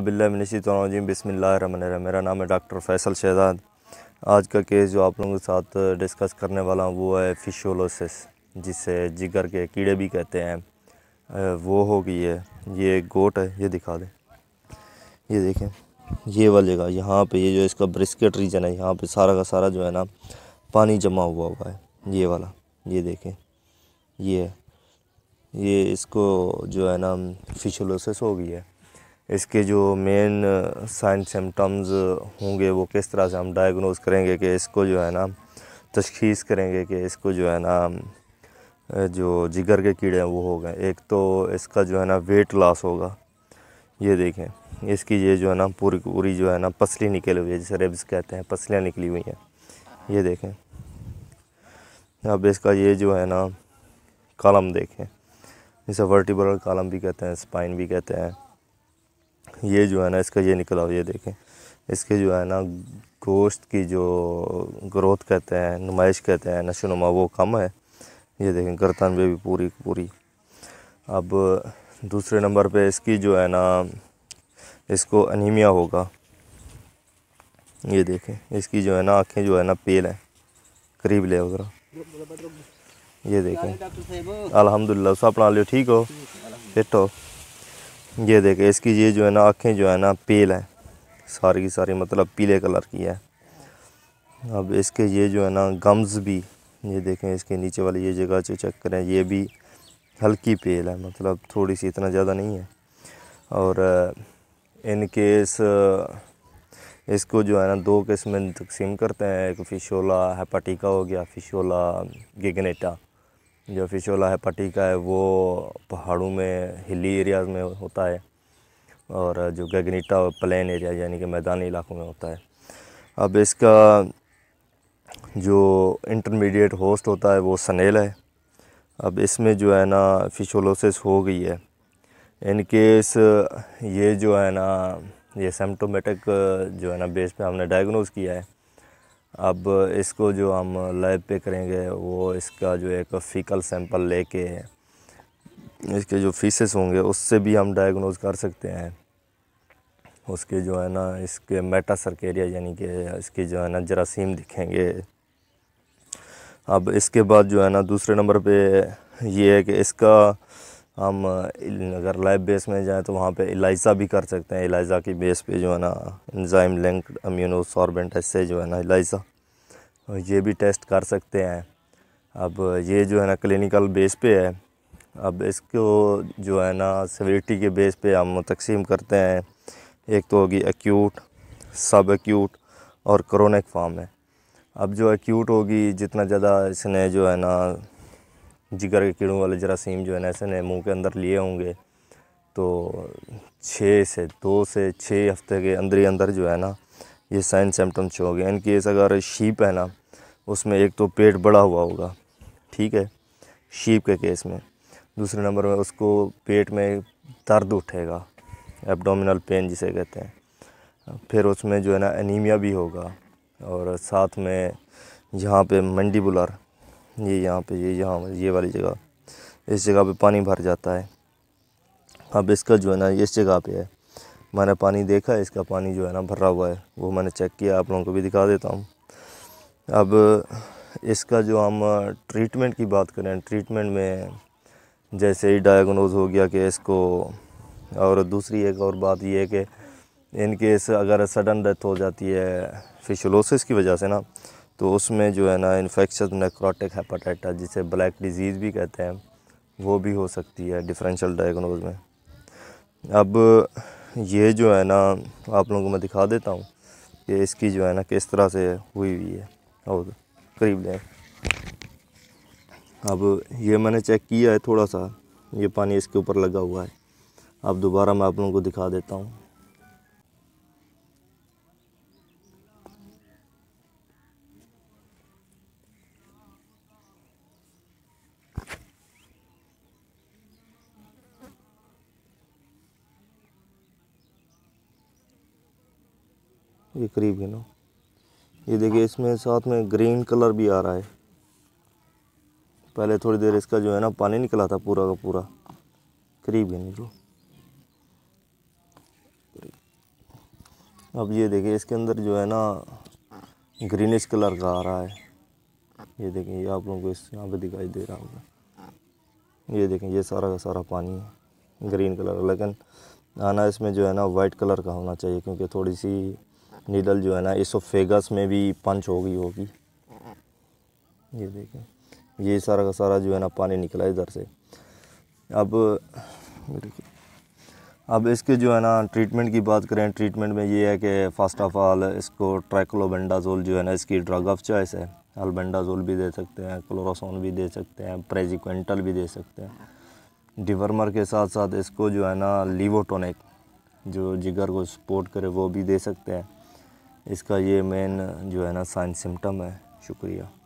बसमिल्ल बसमिल्लर मेरा नाम है डॉक्टर फैसल शहजाद आज का केस जो आप लोगों के साथ डिस्कस करने वाला हूँ वो है फिशोलोसिस जिसे जिगर के कीड़े भी कहते हैं वो हो गई है ये गोट है ये दिखा दें ये देखें ये वाली जगह यहाँ पे ये जो इसका ब्रिस्केट रीजन है यहाँ पे सारा का सारा जो है ना पानी जमा हुआ हुआ है ये वाला ये देखें ये ये इसको जो है ना फिशोलोसिस हो गई है इसके जो मेन साइन सिम्टम्स होंगे वो किस तरह से हम डायग्नोज करेंगे कि इसको जो है ना तशखीस करेंगे कि इसको जो है ना जो जिगर के कीड़े हैं वो हो गए एक तो इसका जो है ना वेट लॉस होगा ये देखें इसकी ये जो है ना पूरी पूरी जो है ना पसली निकली हुई है जिसे रेब्स कहते हैं पसलियाँ निकली हुई हैं ये देखें अब इसका ये जो है ना कॉलम देखें जैसे वर्टिब्रल कॉलम भी कहते हैं स्पाइन भी कहते हैं ये जो है ना इसका ये निकला हुआ ये देखें इसके जो है ना गोश्त की जो ग्रोथ कहते हैं नुमाइश कहते हैं नशोनुमा वो कम है ये देखें गर्तन में भी पूरी पूरी अब दूसरे नंबर पे इसकी जो है ना इसको अनीमिया होगा ये देखें इसकी जो है ना आँखें जो है ना पेल हैं करीब ले वगैरह ये देखें अलहमदुल्ला अपना लियो ठीक हो फिट हो ये देखें इसकी ये जो है ना आँखें जो है ना पेल है सारी की सारी मतलब पीले कलर की है अब इसके ये जो है ना गम्स भी ये देखें इसके नीचे वाली ये जगह जो चेक करें ये भी हल्की पेल है मतलब थोड़ी सी इतना ज़्यादा नहीं है और इनकेस इसको जो है ना दो किस्म तकसीम करते हैं एक फिशोला हेपाटिका हो गया फिशोला गिगनेटा जो फिशोला है पटीका है वो पहाड़ों में हिली एरियाज़ में होता है और जो गगनीटा प्लेन एरिया यानी कि मैदानी इलाकों में होता है अब इसका जो इंटरमीडिएट होस्ट होता है वो सनेल है अब इसमें जो है ना फिशोलोसिस हो गई है इनकेस ये जो है ना ये सेम्टोमेटिक जो है ना बेस पे हमने डायग्नोज किया है अब इसको जो हम लैब पे करेंगे वो इसका जो एक फीकल सैंपल लेके इसके जो फीसेस होंगे उससे भी हम डायग्नोज कर सकते हैं उसके जो है ना इसके मेटा सर्केरिया यानी कि इसके जो है ना जरासीम दिखेंगे अब इसके बाद जो है ना दूसरे नंबर पे ये है कि इसका हम अगर लैब बेस में जाएँ तो वहाँ पे इलाइजा भी कर सकते हैं इलाइजा की बेस पे जो है ना इंजाइम लिंक्ड अम्यूनोसॉर्बेंट ऐसे जो है ना इलाइजा तो ये भी टेस्ट कर सकते हैं अब ये जो है ना क्लिनिकल बेस पे है अब इसको जो है ना सेविलिटी के बेस पे हम तकसीम करते हैं एक तो होगी एक्यूट सब एक्यूट और क्रोनिक फार्म है अब जो एक्यूट होगी जितना ज़्यादा इसने जो है ना जिगर के कीड़ों वाले जरासीम जो है नैसन है मुँह के अंदर लिए होंगे तो छः से दो से छः हफ्ते के अंदर ही अंदर जो है ना ये साइन सिम्टम शो हो गए इन केस अगर शीप है ना उसमें एक तो पेट बड़ा हुआ होगा ठीक है शीप के केस में दूसरे नंबर में उसको पेट में दर्द उठेगा एब्डोमिनल पेन जिसे कहते हैं फिर उसमें जो है ना एनीमिया भी होगा और साथ में यहाँ पे मंडीबुलर ये यहाँ पे ये यहाँ ये वाली जगह इस जगह पे पानी भर जाता है अब इसका जो है ना इस जगह पे है मैंने पानी देखा इसका पानी जो है ना भरा हुआ है वो मैंने चेक किया आप लोगों को भी दिखा देता हूँ अब इसका जो हम ट्रीटमेंट की बात करें ट्रीटमेंट में जैसे ही डायग्नोज हो गया कि इसको और दूसरी एक और बात ये है कि इनकेस अगर सडन डेथ हो जाती है फिशलोसिस की वजह से ना तो उसमें जो है ना इन्फेक्शन नेक्रोटिक हेपाटाइटा जिसे ब्लैक डिजीज़ भी कहते हैं वो भी हो सकती है डिफरेंशियल डायग्नोज में अब ये जो है ना आप लोगों को मैं दिखा देता हूँ कि इसकी जो है ना किस तरह से हुई हुई है और करीब लें अब ये मैंने चेक किया है थोड़ा सा ये पानी इसके ऊपर लगा हुआ है अब दोबारा मैं आप लोगों को दिखा देता हूँ ये करीब है ना ये देखिए इसमें साथ में ग्रीन कलर भी आ रहा है पहले थोड़ी देर इसका जो है ना पानी निकला था पूरा का पूरा करीब है जो अब ये देखिए इसके अंदर जो है ना ग्रीनिश कलर का आ रहा है ये देखें ये आप लोगों को इस यहाँ पे दिखाई दे रहा होगा ये देखें ये सारा का सारा पानी है ग्रीन कलर लेकिन आना इसमें जो है ना वाइट कलर का होना चाहिए क्योंकि थोड़ी सी नीडल जो है ना इसोफेगस में भी पंच हो गई होगी ये देखें ये सारा का सारा जो है ना पानी निकला इधर से अब अब इसके जो है ना ट्रीटमेंट की बात करें ट्रीटमेंट में ये है कि फ़र्स्ट ऑफ़ ऑल इसको ट्रैकलोबेंडाजोल जो है ना इसकी ड्रग ऑफ चॉइस है अल्बेंडाजोल भी दे सकते हैं क्लोरोसोन भी दे सकते हैं प्रेजिक्वेंटल भी दे सकते हैं डिवर्मर के साथ साथ इसको जो है ना लीवोटोनिक जो जिगर को सपोर्ट करे वो भी दे सकते हैं इसका ये मेन जो है ना साइन सिम्टम है शुक्रिया